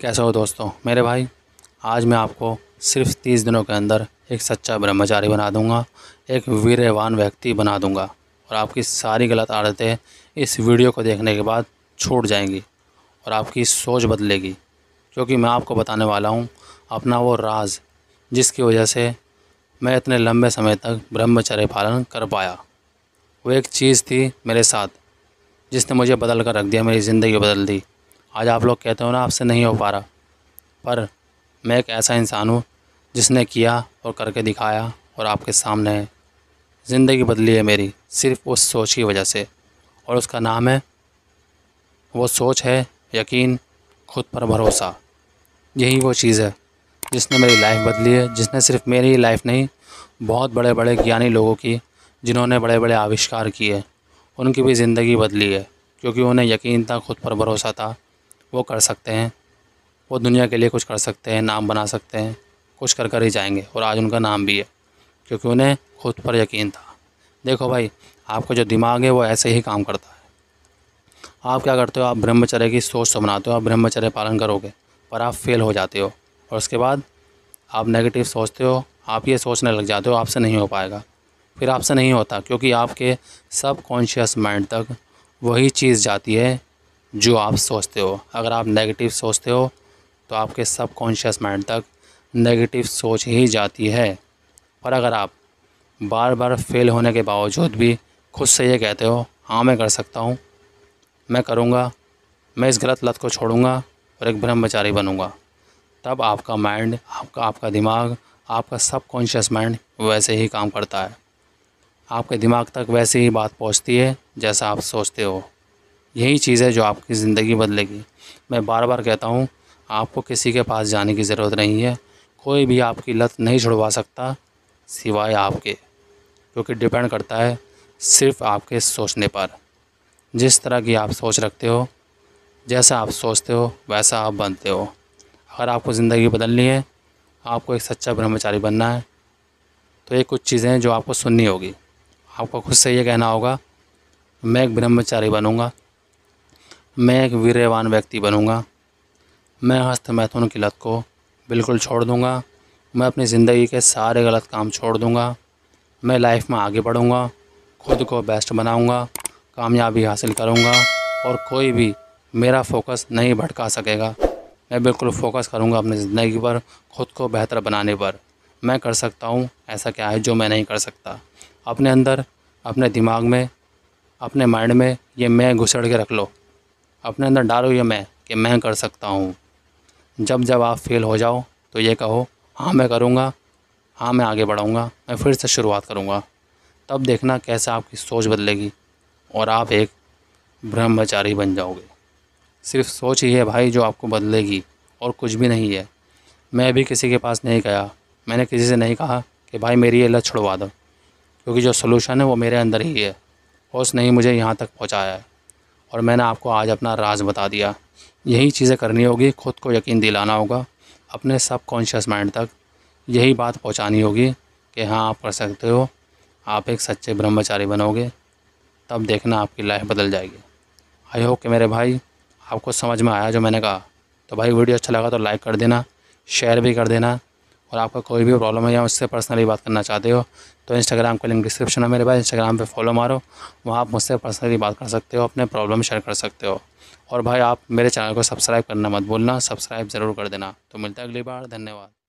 कैसे हो दोस्तों मेरे भाई आज मैं आपको सिर्फ तीस दिनों के अंदर एक सच्चा ब्रह्मचारी बना दूंगा एक वीरवान व्यक्ति बना दूंगा और आपकी सारी गलत आदतें इस वीडियो को देखने के बाद छूट जाएंगी और आपकी सोच बदलेगी क्योंकि मैं आपको बताने वाला हूँ अपना वो राज जिसकी वजह से मैं इतने लंबे समय तक ब्रह्मचर्य पालन कर पाया वो एक चीज़ थी मेरे साथ जिसने मुझे बदल कर रख दिया मेरी ज़िंदगी बदल दी आज आप लोग कहते हो ना आपसे नहीं हो पा रहा पर मैं एक ऐसा इंसान हूँ जिसने किया और करके दिखाया और आपके सामने है ज़िंदगी बदली है मेरी सिर्फ़ उस सोच की वजह से और उसका नाम है वो सोच है यकीन खुद पर भरोसा यही वो चीज़ है जिसने मेरी लाइफ बदली है जिसने सिर्फ मेरी लाइफ नहीं बहुत बड़े बड़े ज्ञानी लोगों की जिन्होंने बड़े बड़े आविष्कार किए उनकी भी ज़िंदगी बदली है क्योंकि उन्हें यकीन था खुद पर भरोसा था वो कर सकते हैं वो दुनिया के लिए कुछ कर सकते हैं नाम बना सकते हैं कुछ कर कर ही जाएंगे और आज उनका नाम भी है क्योंकि उन्हें खुद पर यकीन था देखो भाई आपका जो दिमाग है वो ऐसे ही काम करता है आप क्या करते हो आप ब्रह्मचर्य की सोच तो बनाते हो आप ब्रह्मचर्य पालन करोगे पर आप फेल हो जाते हो और उसके बाद आप नेगेटिव सोचते हो आप ये सोचने लग जाते हो आपसे नहीं हो पाएगा फिर आपसे नहीं होता क्योंकि आपके सब कॉन्शियस माइंड तक वही चीज़ जाती है जो आप सोचते हो अगर आप नेगेटिव सोचते हो तो आपके सबकॉन्शियस माइंड तक नेगेटिव सोच ही जाती है पर अगर आप बार बार फेल होने के बावजूद भी खुद से ये कहते हो हाँ मैं कर सकता हूँ मैं करूँगा मैं इस गलत लत को छोड़ूंगा और एक ब्रह्मचारी बनूंगा तब आपका माइंड आपका आपका दिमाग आपका सबकॉन्शियस माइंड वैसे ही काम करता है आपके दिमाग तक वैसे ही बात पहुंचती है जैसा आप सोचते हो यही चीज़ है जो आपकी ज़िंदगी बदलेगी मैं बार बार कहता हूँ आपको किसी के पास जाने की ज़रूरत नहीं है कोई भी आपकी लत नहीं छुड़वा सकता सिवाय आपके क्योंकि डिपेंड करता है सिर्फ आपके सोचने पर जिस तरह की आप सोच रखते हो जैसा आप सोचते हो वैसा आप बनते हो अगर आपको ज़िंदगी बदलनी है आपको एक सच्चा ब्रह्मचारी बनना है तो ये कुछ चीज़ें हैं जो आपको सुननी होगी आपको खुद से ये कहना होगा मैं एक ब्रह्मचारी बनूँगा मैं एक वीरवान व्यक्ति बनूंगा मैं हस्त मैथुन की लत को बिल्कुल छोड़ दूंगा मैं अपनी ज़िंदगी के सारे गलत काम छोड़ दूंगा मैं लाइफ में आगे बढ़ूंगा खुद को बेस्ट बनाऊंगा कामयाबी हासिल करूंगा और कोई भी मेरा फोकस नहीं भटका सकेगा मैं बिल्कुल फोकस करूंगा अपनी ज़िंदगी पर खुद को बेहतर बनाने पर मैं कर सकता हूँ ऐसा क्या है जो मैं नहीं कर सकता अपने अंदर अपने दिमाग में अपने माइंड में ये मैं घुसड़ के रख लो अपने अंदर डालो ये मैं कि मैं कर सकता हूँ जब जब आप फेल हो जाओ तो ये कहो हाँ मैं करूँगा हाँ मैं आगे बढ़ाऊँगा मैं फिर से शुरुआत करूँगा तब देखना कैसे आपकी सोच बदलेगी और आप एक ब्रह्मचारी बन जाओगे सिर्फ सोच ही है भाई जो आपको बदलेगी और कुछ भी नहीं है मैं भी किसी के पास नहीं गया मैंने किसी से नहीं कहा कि भाई मेरी ये लत छुड़वा दो क्योंकि जो सोलूशन है वो मेरे अंदर ही है और उसने ही मुझे यहाँ तक पहुँचाया है और मैंने आपको आज अपना राज बता दिया यही चीज़ें करनी होगी खुद को यकीन दिलाना होगा अपने सब कॉन्शियस माइंड तक यही बात पहुंचानी होगी कि हाँ आप कर सकते हो आप एक सच्चे ब्रह्मचारी बनोगे तब देखना आपकी लाइफ बदल जाएगी आई होप कि मेरे भाई आपको समझ में आया जो मैंने कहा तो भाई वीडियो अच्छा लगा तो लाइक कर देना शेयर भी कर देना और आपका कोई भी प्रॉब्लम है या उससे पर्सनली बात करना चाहते हो तो इंस्टाग्राम का लिंक डिस्क्रिप्शन है मेरे पास इंस्टाग्राम पे फॉलो मारो वहाँ आप मुझसे पर्सनली बात कर सकते हो अपने प्रॉब्लम शेयर कर सकते हो और भाई आप मेरे चैनल को सब्सक्राइब करना मत भूलना सब्सक्राइब ज़रूर कर देना तो मिलता है अगली बार धन्यवाद